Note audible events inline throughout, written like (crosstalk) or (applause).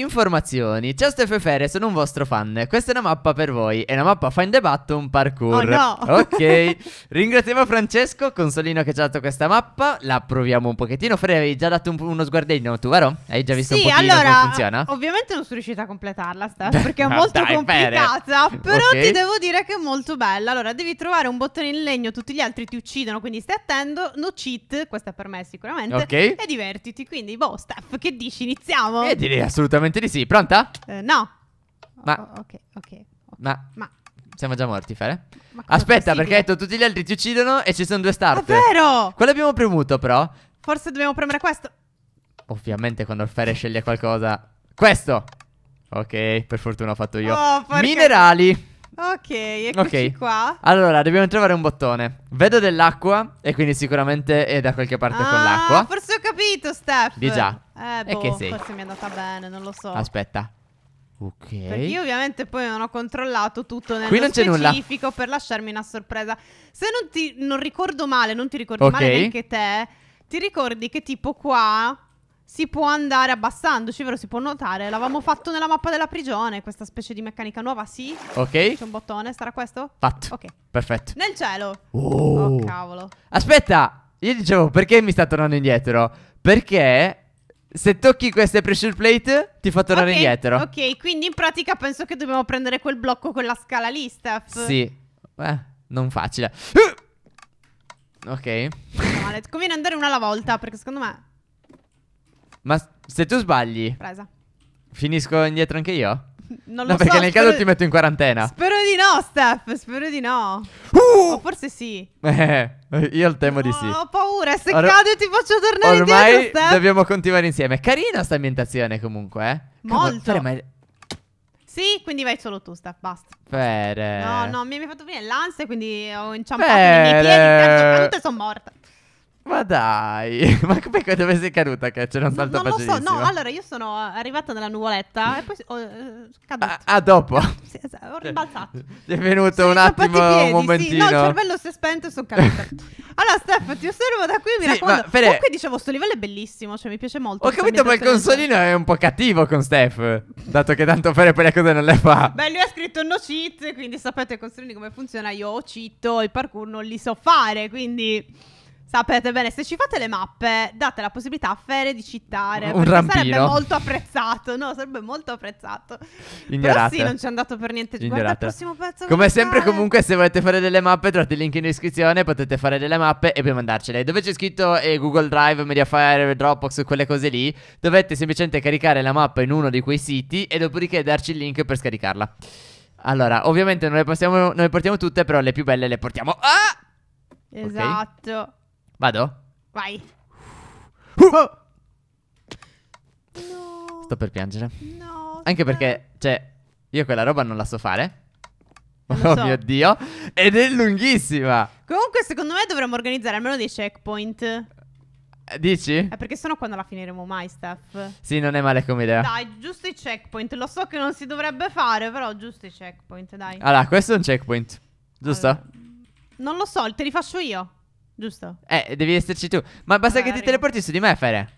Informazioni, ciao Steph e Fere, sono un vostro fan. Questa è una mappa per voi. È una mappa find the button parkour. Oh no! (laughs) Ok. Ringraziamo Francesco, consolino che ci ha dato questa mappa. La proviamo un pochettino. Fere, avevi già dato un, uno sguardino, tu, vero? Hai già visto sì, un pochino allora, come funziona? Ovviamente non sono riuscita a completarla, Steph, (laughs) perché è molto Dai, complicata. Fere. Però okay. ti devo dire che è molto bella. Allora, devi trovare un bottone in legno, tutti gli altri ti uccidono, quindi stai attento. No cheat, questa è per me sicuramente. Ok. E divertiti. Quindi, boh, Steph, che dici? Iniziamo? E direi assolutamente Assolutamente di sì. Pronta? Eh, no. Ma. O oh, ok, ok. Ma. Ma. Siamo già morti, Fere. Aspetta, perché hai detto tutti gli altri ti uccidono e ci sono due start. È vero! Quello abbiamo premuto, però. Forse dobbiamo premere questo. Ovviamente quando il Fere sceglie qualcosa... Questo! Ok, per fortuna ho fatto io. Oh, Minerali! Ok, eccoci okay. qua. Allora, dobbiamo trovare un bottone. Vedo dell'acqua e quindi sicuramente è da qualche parte ah, con l'acqua. forse ho capito, Steph. Di già. Eh, boh, e forse mi è andata bene, non lo so. Aspetta. Ok. Perché io ovviamente poi non ho controllato tutto nel specifico per lasciarmi una sorpresa. Se non ti non ricordo male, non ti ricordo okay. male neanche te, ti ricordi che tipo qua si può andare abbassandoci, vero? Si può notare. L'avevamo fatto nella mappa della prigione, questa specie di meccanica nuova, sì? Ok. C'è un bottone, sarà questo? Fatto. Ok. Perfetto. Nel cielo. Oh, oh cavolo. Aspetta, io dicevo perché mi sta tornando indietro? Perché se tocchi queste pressure plate ti fa tornare okay, indietro. Ok, quindi in pratica penso che dobbiamo prendere quel blocco con la scala lì, Steph. Sì. Beh, non facile. Uh! Ok. Male. Conviene andare una alla volta perché secondo me... Ma se tu sbagli... Presa. Finisco indietro anche io? Non lo no, so. perché nel caso ti metto in quarantena. Spero di no, Steph. Spero di no. Uh! O forse sì. Eh, io il temo di sì. Ho paura. Se Or- cado ti faccio tornare ormai indietro. Ormai dobbiamo continuare insieme. carina sta ambientazione comunque. Eh? Molto. Come... Sì, quindi vai solo tu, Steph. Basta. Fere. No, no, mi hai fatto venire l'ansia. Quindi ho inciampato Fere. nei miei piedi. Terzo e sono morta. Ma dai, (laughs) ma come dove sei caduta che c'era un salto no, so. No, allora io sono arrivata nella nuvoletta e poi ho, oh, eh, caduta. Ah, ah dopo? (laughs) Sì, sì, esatto, ho ribaltato. Ti è venuto sì, un attimo, piedi, un momentino. Sì, no, il cervello si è spento e sono caduta. (laughs) allora Steph, ti osservo da qui mi sì, raccomando. Fede... Comunque dicevo, sto livello è bellissimo, cioè mi piace molto. Ho capito, ma il consolino è un po' cattivo con Steph, dato che tanto fare quelle cose non le fa. Beh, lui ha scritto no cheat, quindi sapete i consolini come funziona. Io ho cheat, il parkour non li so fare, quindi... Sapete bene, se ci fate le mappe, date la possibilità a Fere di citare. Un rampino. Sarebbe molto apprezzato, no? Sarebbe molto apprezzato. Ignorate. Però sì, non ci è andato per niente. Ignorate. Guarda il prossimo pezzo. Come sempre, fare. comunque, se volete fare delle mappe, trovate il link in descrizione, potete fare delle mappe e poi mandarcele. Dove c'è scritto eh, Google Drive, Mediafire, Dropbox, quelle cose lì, dovete semplicemente caricare la mappa in uno di quei siti e dopodiché darci il link per scaricarla. Allora, ovviamente non le, possiamo, non le portiamo tutte, però le più belle le portiamo. Ah! Esatto. Okay. Vado? Vai. Oh. No. Sto per piangere. No. Anche perché, cioè, io quella roba non la so fare. oh so. mio dio. Ed è lunghissima. Comunque, secondo me dovremmo organizzare almeno dei checkpoint. Eh, dici? Eh, perché sennò quando la finiremo mai, Steph. Sì, non è male come idea. Dai, giusto i checkpoint. Lo so che non si dovrebbe fare, però giusto i checkpoint, dai. Allora, questo è un checkpoint. Giusto? Allora, non lo so, te li faccio io. Giusto? Eh, devi esserci tu. Ma basta Magari. che ti teleporti su di me, Fere.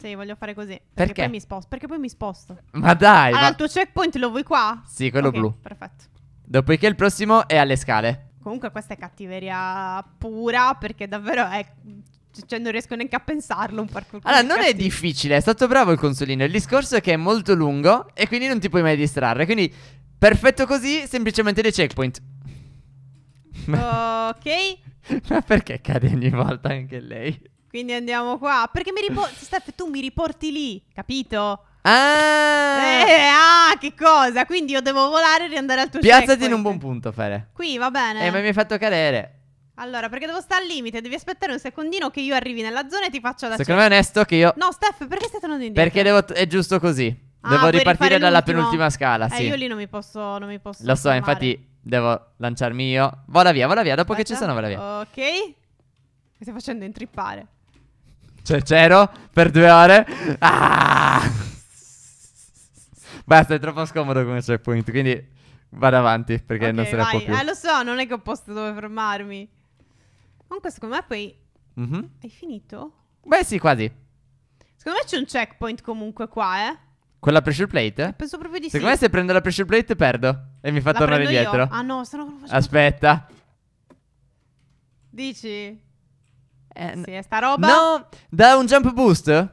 Sì, voglio fare così. Perché? Perché? poi mi sposto. Perché poi mi sposto. Ma dai. Ah, ma... il tuo checkpoint lo vuoi qua? Sì, quello okay, blu. Perfetto. Dopodiché il prossimo è alle scale. Comunque questa è cattiveria pura perché davvero è... Cioè non riesco neanche a pensarlo un parkour Allora non cattivo. è difficile, è stato bravo il consolino Il discorso è che è molto lungo e quindi non ti puoi mai distrarre Quindi perfetto così, semplicemente dei checkpoint Ok. (laughs) Ma perché cade ogni volta anche lei? Quindi andiamo qua. Perché mi riporti. Steph, tu mi riporti lì, capito? Ah! Eh, ah, che cosa? Quindi io devo volare e riandare al tuo Piazzati checkpoint. in un buon punto, Fere. Qui, va bene. Eh, ma mi hai fatto cadere. Allora, perché devo stare al limite? Devi aspettare un secondino che io arrivi nella zona e ti faccio da Secondo me è onesto che io... No, Steph, perché stai tornando indietro? Perché devo... è giusto così. Ah, devo ripartire dalla penultima scala, eh, sì. Eh, io lì non mi posso... Non mi posso Lo so, fermare. infatti Devo lanciarmi io. Vola via, vola via. Dopo Aspetta. che ci sono, vola via. Ok. Mi stai facendo intrippare. Cioè, c'ero per due ore. Ah! Basta, è troppo scomodo come checkpoint. Quindi vado avanti perché okay, non se ne può più. Eh, lo so, non è che ho posto dove fermarmi. Comunque, secondo me poi. Mm -hmm. Hai finito? Beh, sì, quasi. Secondo me c'è un checkpoint comunque qua, eh. Con la pressure plate? Penso proprio di Secondo sì. Secondo me se prendo la pressure plate perdo. E mi fa la tornare indietro. Ah no, se no non faccio. Aspetta. Dici? Eh, sì, è sta roba. No, da un jump boost.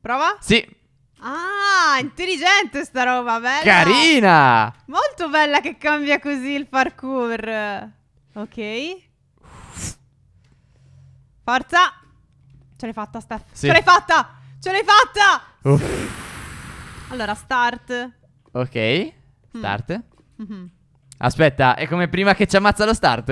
Prova? Sì. Ah, intelligente sta roba, bella. Carina! Molto bella che cambia così il parkour. Ok. Forza! Ce l'hai fatta, Steph. Sì. Ce l'hai fatta! Ce l'hai fatta! Uff. Allora, start. Ok, mm. start. Mm. Aspetta, è come prima che ci ammazza lo start?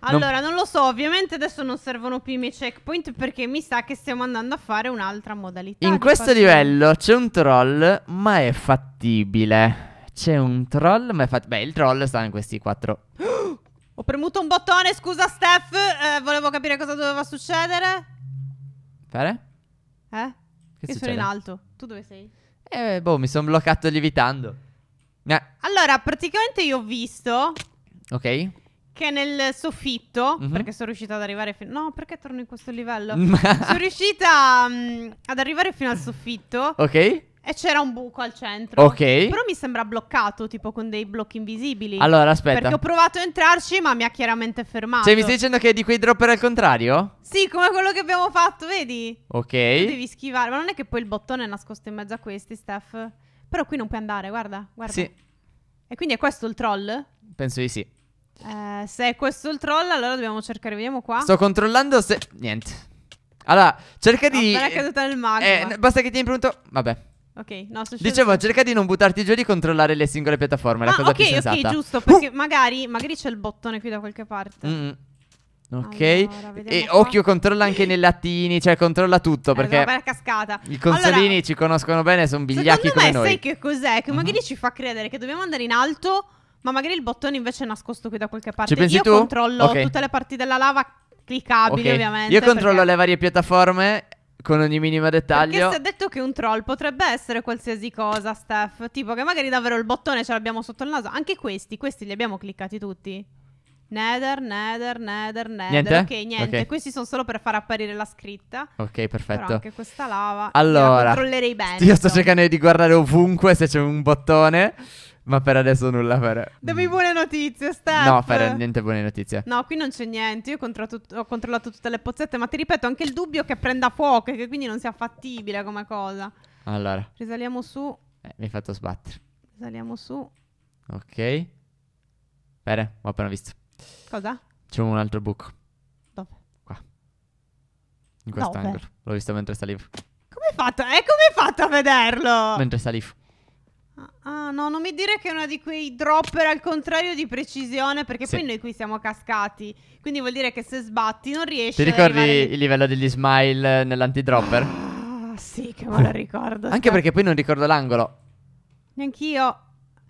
Allora, non... non... lo so, ovviamente adesso non servono più i miei checkpoint perché mi sa che stiamo andando a fare un'altra modalità. In questo faccio... livello c'è un troll, ma è fattibile. C'è un troll, ma è fattibile. Beh, il troll sta in questi quattro. (gasps) Ho premuto un bottone, scusa Steph, eh, volevo capire cosa doveva succedere. Fare? Eh? Che Io succede? sono in alto. Tu dove sei? Eh, boh, mi sono bloccato lievitando. Eh. Allora, praticamente io ho visto Ok. che nel soffitto, Mhm. perché sono riuscita ad arrivare fino... No, perché torno in questo livello? (laughs) sono riuscita mm, ad arrivare fino al soffitto ok. E c'era un buco al centro. Ok. Però mi sembra bloccato, tipo con dei blocchi invisibili. Allora, aspetta. Perché ho provato a entrarci, ma mi ha chiaramente fermato. Cioè, mi stai dicendo che è di quei dropper al contrario? Sì, come quello che abbiamo fatto, vedi? Ok. Tu devi schivare. Ma non è che poi il bottone è nascosto in mezzo a questi, Steph. Però qui non puoi andare, guarda, guarda. Sì. E quindi è questo il troll? Penso di sì. Eh, se è questo il troll, allora dobbiamo cercare. Vediamo qua. Sto controllando se. Niente. Allora, cerca oh, di. Non è caduta nel mago. Eh, basta che tieni pronto. Vabbè. Ok, no, sto Dicevo, cerca di non buttarti giù e di controllare le singole piattaforme. Ah, la cosa okay, più sensata. Ok, giusto. Perché uh! magari, magari, c'è il bottone qui da qualche parte. Mm. Ok, allora, e qua. occhio, controlla anche nei lattini, cioè controlla tutto eh, perché. Allora, bella cascata. I consolini allora, ci conoscono bene, sono bigliacchi come me, noi. Ma sai che cos'è? Che uh-huh. magari ci fa credere che dobbiamo andare in alto, ma magari il bottone invece è nascosto qui da qualche parte. Ci pensi Io tu? controllo okay. tutte le parti della lava cliccabili, okay. ovviamente. Io controllo perché... le varie piattaforme con ogni minimo dettaglio. Perché si è detto che un troll potrebbe essere qualsiasi cosa, Steph. Tipo che magari davvero il bottone ce l'abbiamo sotto il naso. Anche questi, questi li abbiamo cliccati tutti. Nether, Nether, Nether, Nether. Niente? Ok, niente. Okay. Questi sono solo per far apparire la scritta. Ok, perfetto. Però anche questa lava. Allora, controllerei bene. Io sto cercando di guardare ovunque se c'è un bottone. Ma per adesso nulla per... Dammi buone notizie, Steph. No, per niente buone notizie. No, qui non c'è niente. Io tut- ho controllato tutte le pozzette, ma ti ripeto, anche il dubbio che prenda fuoco e che quindi non sia fattibile come cosa. Allora. Risaliamo su. Eh, mi hai fatto sbattere. Risaliamo su. Ok. Bene, ho appena visto. Cosa? C'è un altro buco. Dove? Qua. In quest'angolo. L'ho visto mentre salivo. Come hai fatto? Eh, come hai fatto a vederlo? Mentre salivo. Ah no, non mi dire che è una di quei dropper al contrario di precisione, perché sì. poi noi qui siamo cascati. Quindi vuol dire che se sbatti non riesci a. Ti ricordi arrivare... il livello degli smile nell'antidropper? Ah, sì, che me lo (laughs) ricordo. Anche perché poi non ricordo l'angolo. Neanch'io.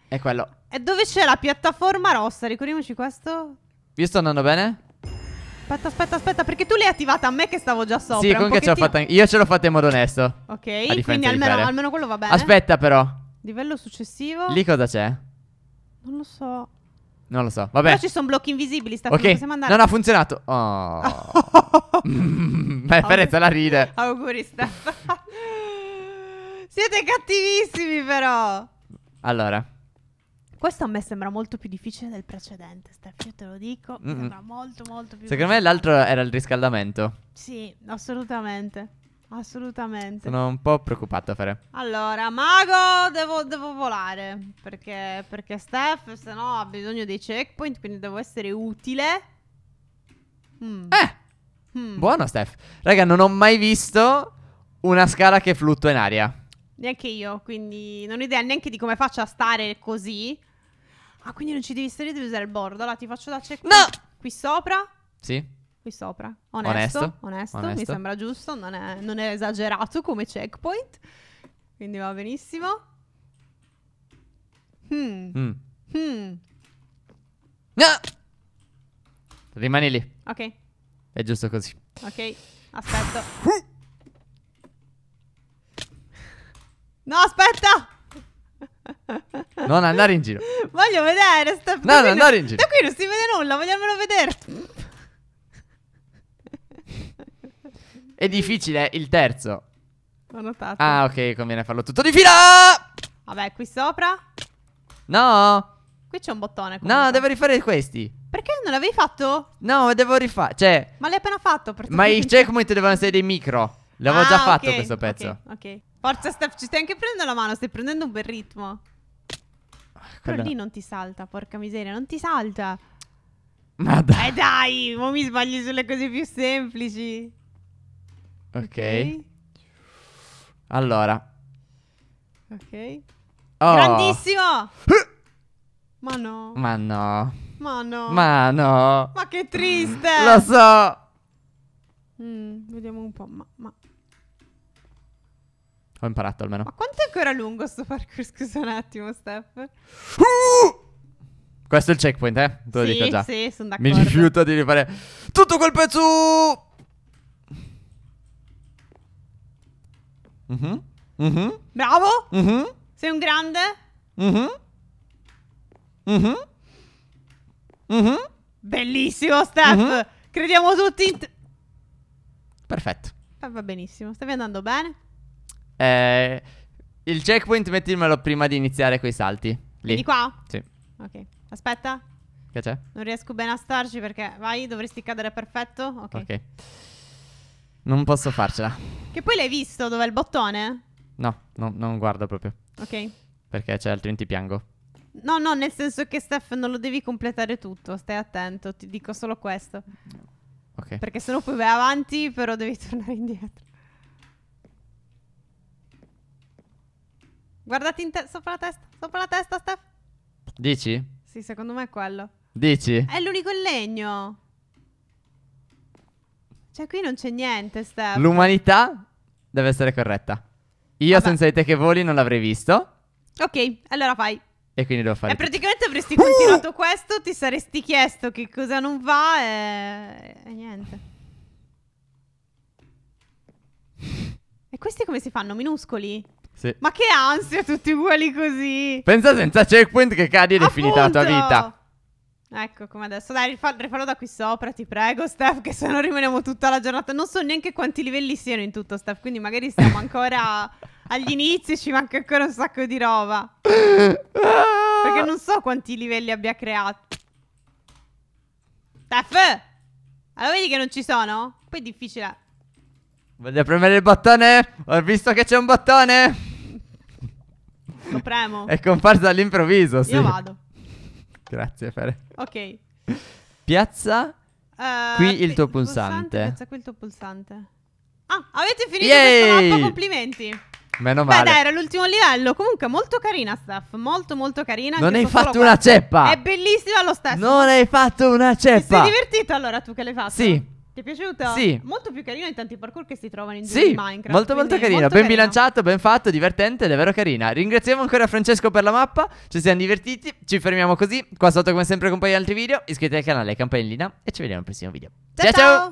È quello. E dove c'è la piattaforma rossa? Ricordiamoci questo. Io sto andando bene? Aspetta, aspetta, aspetta, perché tu l'hai attivata a me che stavo già sopra. Sì, comunque ce l'ho fatta. Io ce l'ho fatta in modo onesto. Ok, quindi almeno, almeno quello va bene. Aspetta, però. Livello successivo. Lì cosa c'è? Non lo so. Non lo so, vabbè. Però ci sono blocchi invisibili, sta okay. possiamo andare. Non ha funzionato. Oh. (laughs) beh, Ferezza la ride. Auguri, Steph. (laughs) Siete cattivissimi, però. Allora. Questo a me sembra molto più difficile del precedente, Steph, io te lo dico. Mm -mm. Sembra molto, molto più Secondo difficile. me l'altro era il riscaldamento. Sì, assolutamente. Assolutamente. Sono un po' preoccupato, fare. Allora, Mago, devo, devo volare. Perché, perché Steph, se no, ha bisogno dei checkpoint, quindi devo essere utile. Mm. Eh! Mm. Buono, Steph. Raga, non ho mai visto una scala che flutto in aria. Neanche io, quindi non ho idea neanche di come faccio a stare così. Ah, quindi non ci devi stare, devi usare il bordo. Allora, ti faccio da checkpoint. No! Qui sopra. Sì qui sopra. Onesto, onesto, onesto, onesto. mi sembra giusto, non è, non è esagerato come checkpoint, quindi va benissimo. Hmm. Mm. Hmm. No! Rimani lì. Ok. È giusto così. Ok, aspetto. No, aspetta! Non andare in giro. Voglio vedere. Sta... No, non andare in giro. Da qui non si vede nulla, vogliamolo vedere. È difficile eh, il terzo. L'ho notato. Ah, ok, conviene farlo tutto di fila. Vabbè, qui sopra. No. Qui c'è un bottone. Comunque. No, devo rifare questi. Perché non l'avevi fatto? No, devo rifare. Cioè. Ma l'hai appena fatto. Ma i checkpoint devono essere dei micro. L'avevo ah, già fatto okay, questo pezzo. Ok, ok. Forza, Steph, ci stai anche prendendo la mano. Stai prendendo un bel ritmo. Quello... Ah, Però lì non ti salta, porca miseria, non ti salta. Ma dai. Eh dai, mo mi sbagli sulle cose più semplici. Ok. Allora. Ok. Oh. Grandissimo! (laughs) Ma no. Ma no. Ma no. Ma no. Ma che triste. Lo so. Mm, vediamo un po'. Ma, ma, Ho imparato almeno. Ma quanto è ancora lungo sto parkour? (laughs) Scusa un attimo, Steph. Uh! Questo è il checkpoint, eh? Te lo sì, dico già. Sì, sono d'accordo. Mi rifiuto di rifare tutto quel pezzo. Mm-hmm. Mm-hmm. Bravo. Mm-hmm. Sei un grande. Mm-hmm. Mm-hmm. Mm-hmm. Bellissimo, Steph. Crediamo tutti in... T- Perfetto. Eh, va benissimo. Stavi andando bene? Eh, il checkpoint mettimelo prima di iniziare quei salti. Lì. Di qua? Sì. Ok. Aspetta. Che c'è? Non riesco bene a starci perché... Vai, dovresti cadere perfetto. Ok. Ok. Non posso farcela. Che poi l'hai visto dove è il bottone? No, no non guardo proprio. Ok. Perché c'è altrimenti piango. No, no, nel senso che Steph non lo devi completare tutto, stai attento, ti dico solo questo. Ok. Perché sennò poi vai avanti, però devi (laughs) tornare indietro. Guardati in te- sopra la testa, sopra la testa, Steph. Dici? Sì, secondo me è quello. Dici? È l'unico in legno. Cioè, qui non c'è niente, Steph. L'umanità deve essere corretta. Io Vabbè. senza i te che voli non l'avrei visto. Ok, allora fai. E quindi devo fare. E praticamente avresti continuato uh! questo, ti saresti chiesto che cosa non va e, e niente. E questi come si fanno? Minuscoli? Sì. Ma che ansia, tutti uguali così. Pensa senza checkpoint che cadi ed è finita la tua vita. Ecco come adesso. Dai, rifallo, rifallo da qui sopra, ti prego, Steph, che se no rimaniamo tutta la giornata. Non so neanche quanti livelli siano in tutto, Steph, quindi magari siamo ancora (laughs) agli inizi, ci manca ancora un sacco di roba. Perché non so quanti livelli abbia creato. Steph! Allora vedi che non ci sono? Poi è difficile. Voglio premere il bottone? Ho visto che c'è un bottone! Lo premo. È comparso all'improvviso, sì. Io vado. Grazie, Fere. Ok. Piazza Eh, qui il tuo pi- pulsante. Piazza qui il tuo pulsante. Ah, avete finito questa Yay! mappa, complimenti. Meno Beh, male. dai, era l'ultimo livello. Comunque, molto carina, Staff. Molto, molto carina. non hai fatto qua. una ceppa. È bellissima lo stesso. Non hai fatto una ceppa. Ti sei divertito allora tu che l'hai fatto? Sì. Ti è piaciuto? Sì. Molto più carino di tanti parkour che si trovano in giro sì, Minecraft. Molto molto carino. molto ben carina. bilanciato, ben fatto, divertente davvero carina. Ringraziamo ancora Francesco per la mappa, ci siamo divertiti, ci fermiamo così. Qua sotto come sempre compaiono altri video, iscrivetevi al canale, campanellina e ci vediamo al prossimo video. ciao! ciao. ciao.